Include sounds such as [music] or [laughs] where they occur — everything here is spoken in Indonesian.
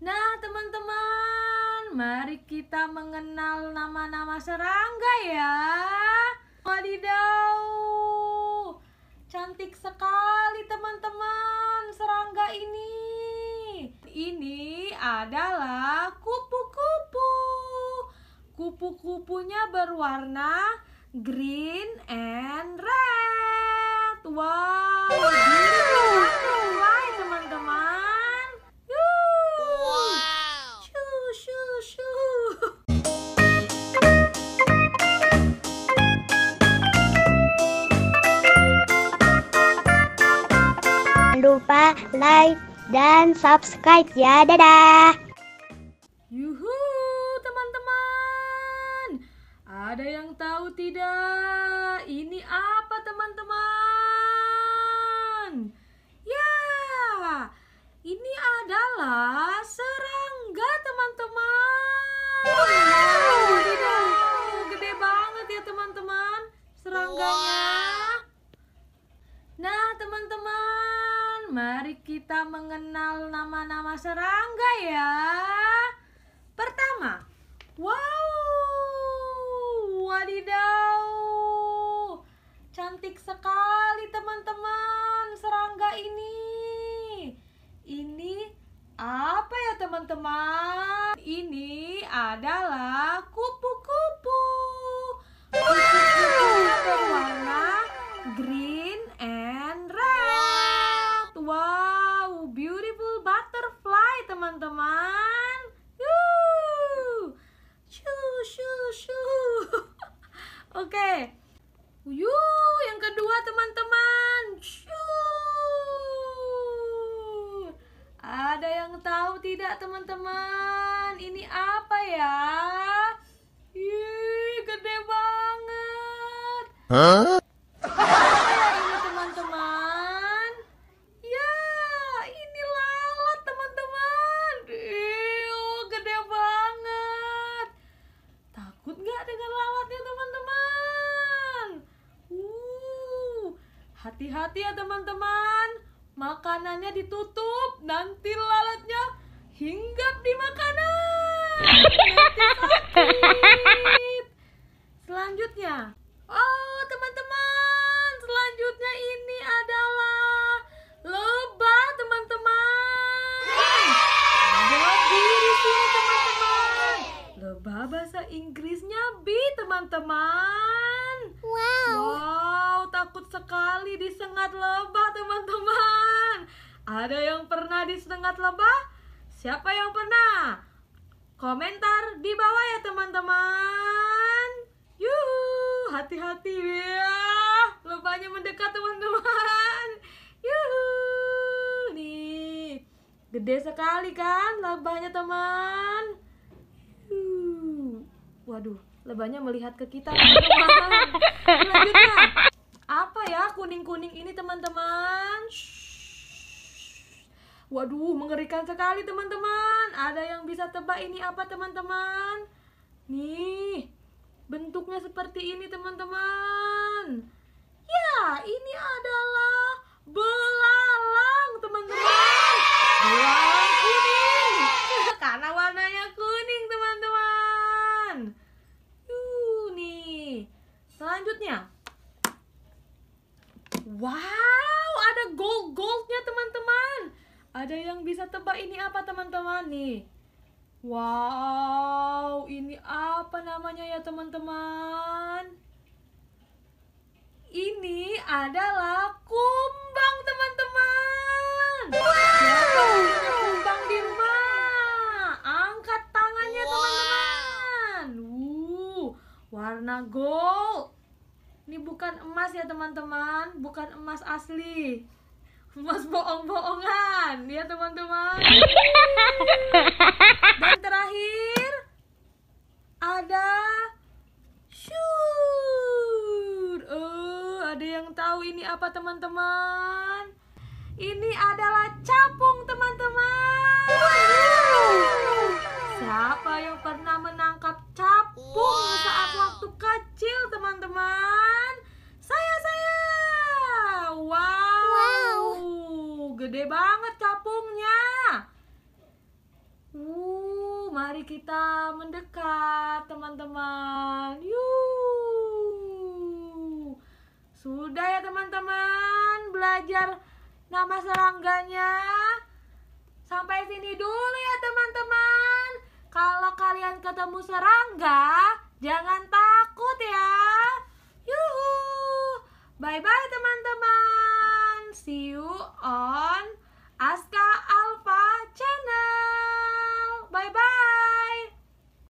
Nah teman-teman, mari kita mengenal nama-nama serangga ya. Wadidaw, cantik sekali teman-teman serangga ini. Ini adalah kupu-kupu. Kupu-kupunya berwarna green and red. Wow. Jangan lupa like dan subscribe ya. Dadah. Yuhu, teman-teman. Ada yang tahu tidak ini apa teman-teman? Ya, ini adalah serangga teman-teman. Wow, gede banget ya teman-teman serangganya. Wow. Nah, teman-teman mari kita mengenal nama-nama serangga ya. Pertama, wow, wadidaw, cantik sekali teman-teman serangga ini. Ini apa ya teman-teman? Ini adalah teman-teman [laughs] Oke okay. Yuh, yang kedua teman-teman Ada yang tahu tidak teman-teman Ini apa ya Yuh, gede banget Hah? Hati-hati ya teman-teman. Makanannya ditutup, nanti lalatnya hinggap di makanan. Selanjutnya, oh teman-teman, selanjutnya ini adalah lebah teman-teman. Jadi di sini teman-teman, lebah bahasa Inggrisnya bee teman-teman. Wow. wow takut sekali disengat lebah teman-teman Ada yang pernah disengat lebah? Siapa yang pernah? Komentar di bawah ya teman-teman Yuhu, hati-hati ya Lebahnya mendekat teman-teman Yuhu, nih Gede sekali kan lebahnya teman Yuhu. Waduh, lebahnya melihat ke kita teman-teman selanjutnya ya kuning-kuning ini teman-teman Waduh mengerikan sekali teman-teman Ada yang bisa tebak ini apa teman-teman Nih bentuknya seperti ini teman-teman Ya ini adalah belalang teman-teman Belalang kuning [laughs] Karena warnanya kuning teman-teman nih Selanjutnya Wow, ada gold goldnya teman-teman. Ada yang bisa tebak ini apa teman-teman nih? Wow, ini apa namanya ya teman-teman? Ini adalah kumbang teman-teman. Wow. kumbang di Angkat tangannya teman-teman. Wow. Uh, warna gold ini bukan emas ya teman-teman bukan emas asli emas bohong-bohongan ya teman-teman dan terakhir ada shoot oh ada yang tahu ini apa teman-teman ini ada kita mendekat, teman-teman. Sudah ya, teman-teman, belajar nama serangganya. Sampai sini dulu ya, teman-teman. Kalau kalian ketemu serangga, jangan takut ya. Bye-bye, teman-teman. See you on